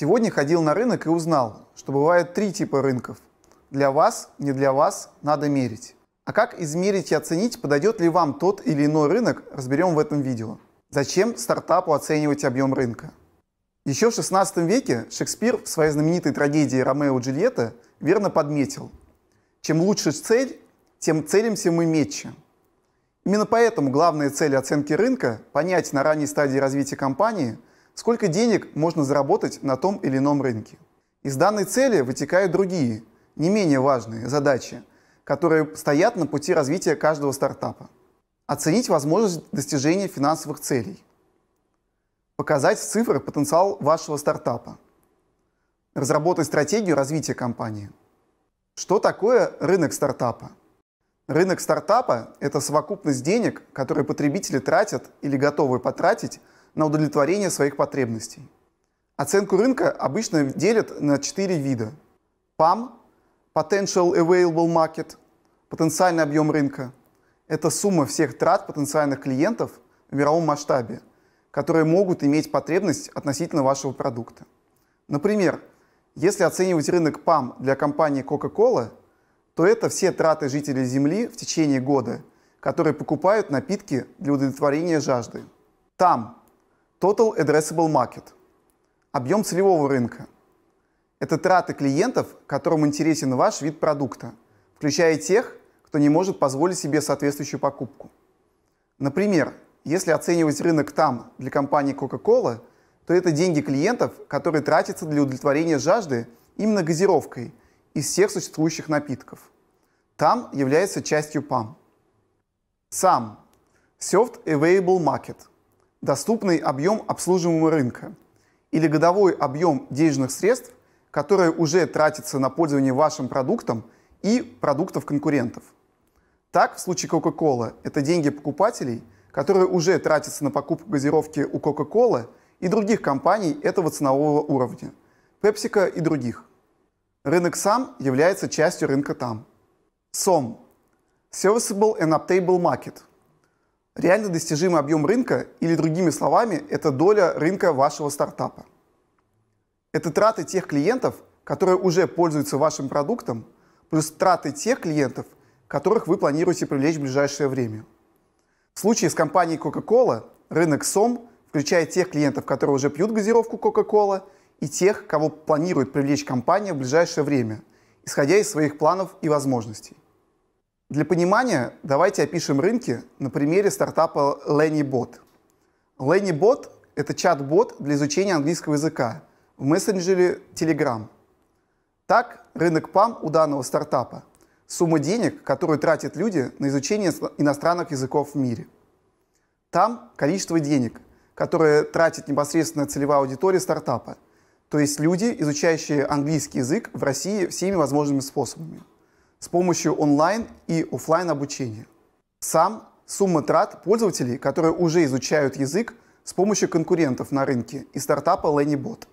Сегодня ходил на рынок и узнал, что бывает три типа рынков. Для вас, не для вас, надо мерить. А как измерить и оценить, подойдет ли вам тот или иной рынок, разберем в этом видео. Зачем стартапу оценивать объем рынка? Еще в 16 веке Шекспир в своей знаменитой трагедии «Ромео и Джульетта» верно подметил, чем лучше цель, тем целимся мы метче. Именно поэтому главная цель оценки рынка – понять на ранней стадии развития компании – сколько денег можно заработать на том или ином рынке. Из данной цели вытекают другие, не менее важные задачи, которые стоят на пути развития каждого стартапа. Оценить возможность достижения финансовых целей. Показать в цифрах потенциал вашего стартапа. Разработать стратегию развития компании. Что такое рынок стартапа? Рынок стартапа – это совокупность денег, которые потребители тратят или готовы потратить – на удовлетворение своих потребностей. Оценку рынка обычно делят на четыре вида. PAM а – Potential Available Market – потенциальный объем рынка. Это сумма всех трат потенциальных клиентов в мировом масштабе, которые могут иметь потребность относительно вашего продукта. Например, если оценивать рынок PAM а для компании Coca-Cola, то это все траты жителей Земли в течение года, которые покупают напитки для удовлетворения жажды. Там Total Addressable Market – объем целевого рынка. Это траты клиентов, которым интересен ваш вид продукта, включая тех, кто не может позволить себе соответствующую покупку. Например, если оценивать рынок там для компании Coca-Cola, то это деньги клиентов, которые тратятся для удовлетворения жажды именно газировкой из всех существующих напитков. Там является частью PAM. SAM – Soft Available Market – доступный объем обслуживаемого рынка или годовой объем денежных средств, которые уже тратятся на пользование вашим продуктом и продуктов конкурентов. Так, в случае Coca-Cola это деньги покупателей, которые уже тратятся на покупку газировки у Coca-Cola и других компаний этого ценового уровня, PepsiCo и других. Рынок сам является частью рынка там. SOM – Serviceable and Uptable Market – реально достижимый объем рынка или другими словами, это доля рынка вашего стартапа. Это траты тех клиентов, которые уже пользуются вашим продуктом, плюс траты тех клиентов, которых вы планируете привлечь в ближайшее время. В случае с компанией Coca-Cola рынок SOM включает тех клиентов, которые уже пьют газировку Coca-Cola, и тех, кого планирует привлечь компания в ближайшее время, исходя из своих планов и возможностей. Для понимания давайте опишем рынки на примере стартапа LennyBot. LennyBot — это чат-бот для изучения английского языка в мессенджере Telegram. Так, рынок PAM у данного стартапа — сумма денег, которую тратят люди на изучение иностранных языков в мире. Там количество денег, которое тратит непосредственно целевая аудитория стартапа, то есть люди, изучающие английский язык в России всеми возможными способами с помощью онлайн и офлайн обучения. Сам сумма трат пользователей, которые уже изучают язык с помощью конкурентов на рынке и стартапа LennyBot.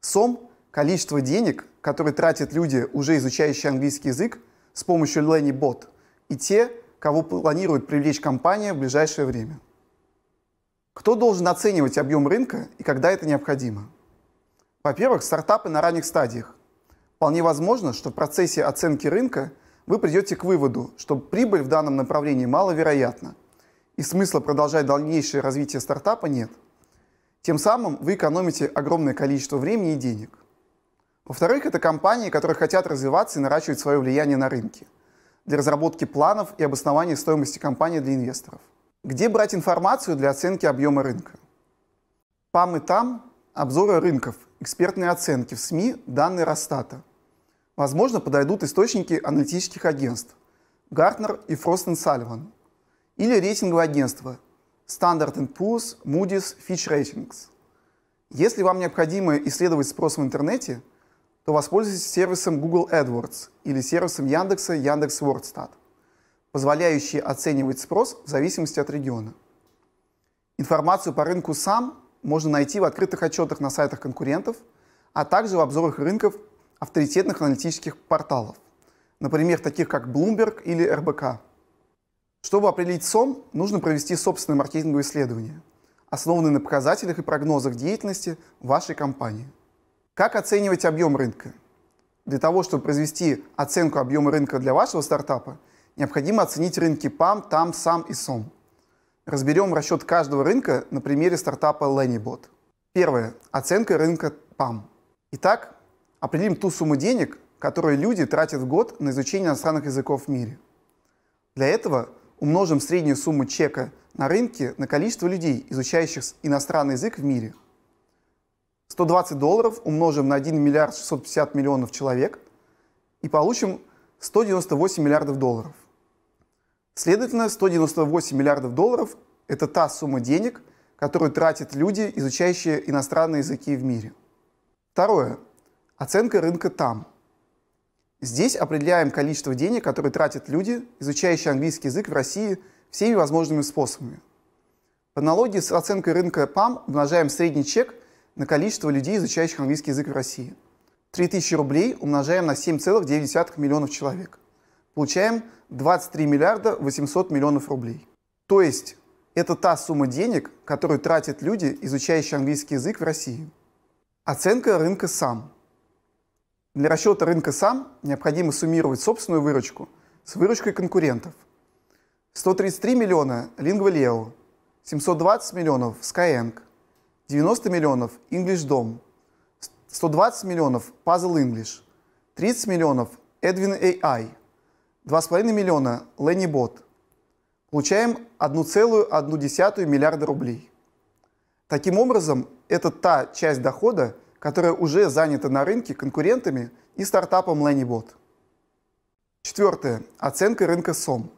Сом – количество денег, которые тратят люди, уже изучающие английский язык, с помощью LennyBot, и те, кого планирует привлечь компания в ближайшее время. Кто должен оценивать объем рынка и когда это необходимо? Во-первых, стартапы на ранних стадиях – Вполне возможно, что в процессе оценки рынка вы придете к выводу, что прибыль в данном направлении маловероятна, и смысла продолжать дальнейшее развитие стартапа нет. Тем самым вы экономите огромное количество времени и денег. Во-вторых, это компании, которые хотят развиваться и наращивать свое влияние на рынке для разработки планов и обоснования стоимости компании для инвесторов. Где брать информацию для оценки объема рынка? Пам и там обзоры рынков, экспертные оценки в СМИ, данные Росстата – Возможно, подойдут источники аналитических агентств Гартнер и Frost Sullivan или рейтинговое агентства Standard Poor's, Moody's, Fitch Ratings. Если вам необходимо исследовать спрос в интернете, то воспользуйтесь сервисом Google AdWords или сервисом Яндекса Яндекс Wordstat, позволяющие оценивать спрос в зависимости от региона. Информацию по рынку сам можно найти в открытых отчетах на сайтах конкурентов, а также в обзорах рынков авторитетных аналитических порталов, например, таких как Bloomberg или РБК. Чтобы определить СОМ, нужно провести собственное маркетинговое исследование, основанное на показателях и прогнозах деятельности вашей компании. Как оценивать объем рынка? Для того, чтобы произвести оценку объема рынка для вашего стартапа, необходимо оценить рынки ПАМ, ТАМ, САМ и СОМ. Разберем расчет каждого рынка на примере стартапа Lennybot. Первое. Оценка рынка ПАМ. Итак, определим ту сумму денег, которую люди тратят в год на изучение иностранных языков в мире. Для этого умножим среднюю сумму чека на рынке на количество людей, изучающих иностранный язык в мире. 120 долларов умножим на 1 миллиард 650 миллионов человек и получим 198 миллиардов долларов. Следовательно, 198 миллиардов долларов – это та сумма денег, которую тратят люди, изучающие иностранные языки в мире. Второе. Оценка рынка там. Здесь определяем количество денег, которые тратят люди, изучающие английский язык в России всеми возможными способами. По аналогии с оценкой рынка ПАМ умножаем средний чек на количество людей, изучающих английский язык в России. 3000 рублей умножаем на 7,9 миллионов человек. Получаем 23 миллиарда 800 миллионов рублей. То есть это та сумма денег, которую тратят люди, изучающие английский язык в России. Оценка рынка сам. Для расчета рынка сам необходимо суммировать собственную выручку с выручкой конкурентов. 133 миллиона – Lingvaleo, 720 миллионов – Skyeng, 90 миллионов – EnglishDom, 120 миллионов – Puzzle English, 30 миллионов – Edwin AI, 2,5 миллиона – LennyBot. Получаем 1,1 миллиарда рублей. Таким образом, это та часть дохода, которая уже занята на рынке конкурентами и стартапом LanyBot. Четвертое. Оценка рынка SOM.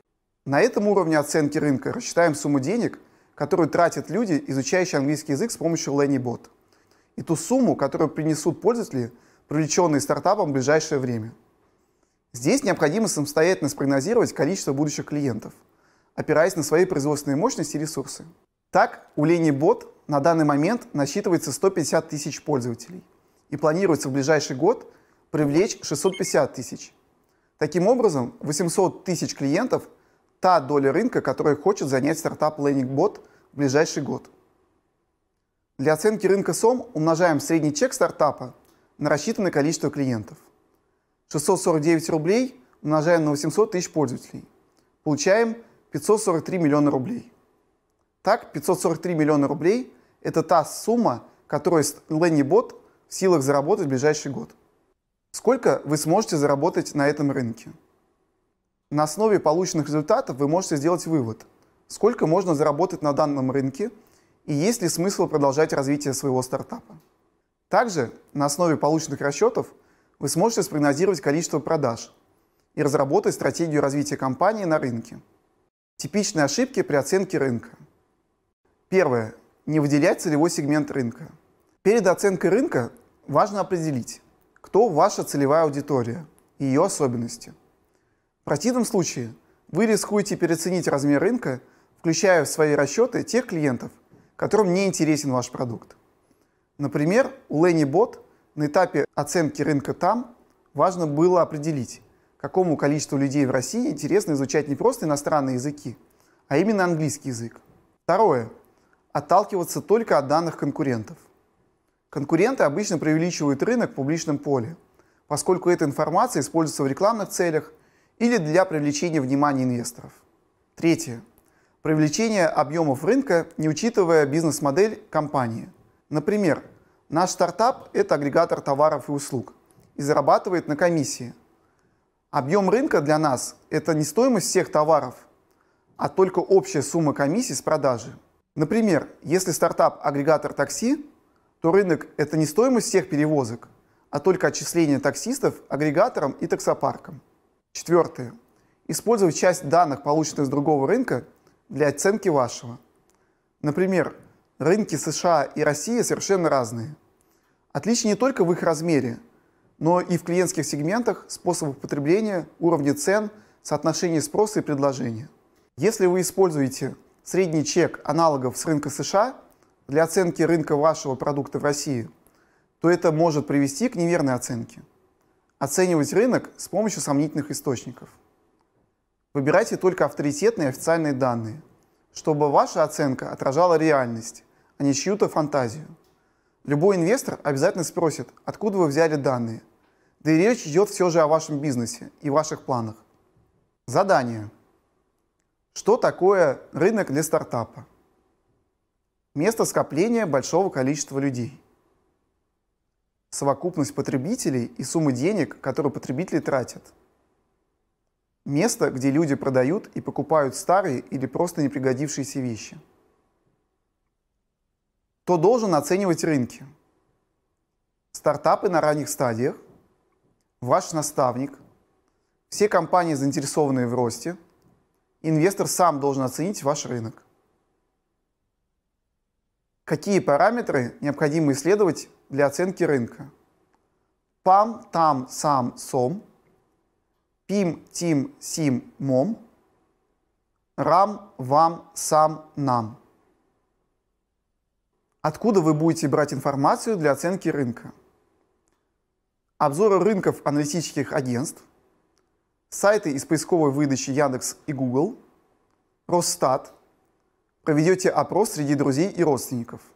На этом уровне оценки рынка рассчитаем сумму денег, которую тратят люди, изучающие английский язык с помощью LanyBot, и ту сумму, которую принесут пользователи, привлеченные стартапом в ближайшее время. Здесь необходимо самостоятельно спрогнозировать количество будущих клиентов, опираясь на свои производственные мощности и ресурсы. Так, у LeniBot на данный момент насчитывается 150 тысяч пользователей и планируется в ближайший год привлечь 650 тысяч. Таким образом, 800 тысяч клиентов – та доля рынка, которая хочет занять стартап LeniBot в ближайший год. Для оценки рынка СОМ умножаем средний чек стартапа на рассчитанное количество клиентов. 649 рублей умножаем на 800 тысяч пользователей. Получаем 543 миллиона рублей. Так, 543 миллиона рублей – это та сумма, которую Lenny Bot в силах заработать в ближайший год. Сколько вы сможете заработать на этом рынке? На основе полученных результатов вы можете сделать вывод, сколько можно заработать на данном рынке и есть ли смысл продолжать развитие своего стартапа. Также на основе полученных расчетов вы сможете спрогнозировать количество продаж и разработать стратегию развития компании на рынке. Типичные ошибки при оценке рынка. Первое. Не выделять целевой сегмент рынка. Перед оценкой рынка важно определить, кто ваша целевая аудитория и ее особенности. В противном случае вы рискуете переоценить размер рынка, включая в свои расчеты тех клиентов, которым не интересен ваш продукт. Например, у Lenny Bot на этапе оценки рынка там важно было определить, какому количеству людей в России интересно изучать не просто иностранные языки, а именно английский язык. Второе отталкиваться только от данных конкурентов. Конкуренты обычно преувеличивают рынок в публичном поле, поскольку эта информация используется в рекламных целях или для привлечения внимания инвесторов. Третье. Привлечение объемов рынка, не учитывая бизнес-модель компании. Например, наш стартап – это агрегатор товаров и услуг и зарабатывает на комиссии. Объем рынка для нас – это не стоимость всех товаров, а только общая сумма комиссий с продажи – Например, если стартап – агрегатор такси, то рынок – это не стоимость всех перевозок, а только отчисление таксистов агрегатором и таксопарком. Четвертое. Использовать часть данных, полученных с другого рынка, для оценки вашего. Например, рынки США и России совершенно разные. Отличие не только в их размере, но и в клиентских сегментах, способах потребления, уровне цен, соотношении спроса и предложения. Если вы используете средний чек аналогов с рынка США для оценки рынка вашего продукта в России, то это может привести к неверной оценке. Оценивать рынок с помощью сомнительных источников. Выбирайте только авторитетные официальные данные, чтобы ваша оценка отражала реальность, а не чью-то фантазию. Любой инвестор обязательно спросит, откуда вы взяли данные. Да и речь идет все же о вашем бизнесе и ваших планах. Задание. Что такое рынок для стартапа? Место скопления большого количества людей. Совокупность потребителей и суммы денег, которые потребители тратят. Место, где люди продают и покупают старые или просто непригодившиеся вещи. Кто должен оценивать рынки? Стартапы на ранних стадиях, ваш наставник, все компании, заинтересованные в росте – инвестор сам должен оценить ваш рынок. Какие параметры необходимо исследовать для оценки рынка? ПАМ, ТАМ, САМ, СОМ, ПИМ, ТИМ, СИМ, МОМ, РАМ, ВАМ, САМ, НАМ. Откуда вы будете брать информацию для оценки рынка? Обзоры рынков аналитических агентств – сайты из поисковой выдачи Яндекс и Google, Росстат, проведете опрос среди друзей и родственников –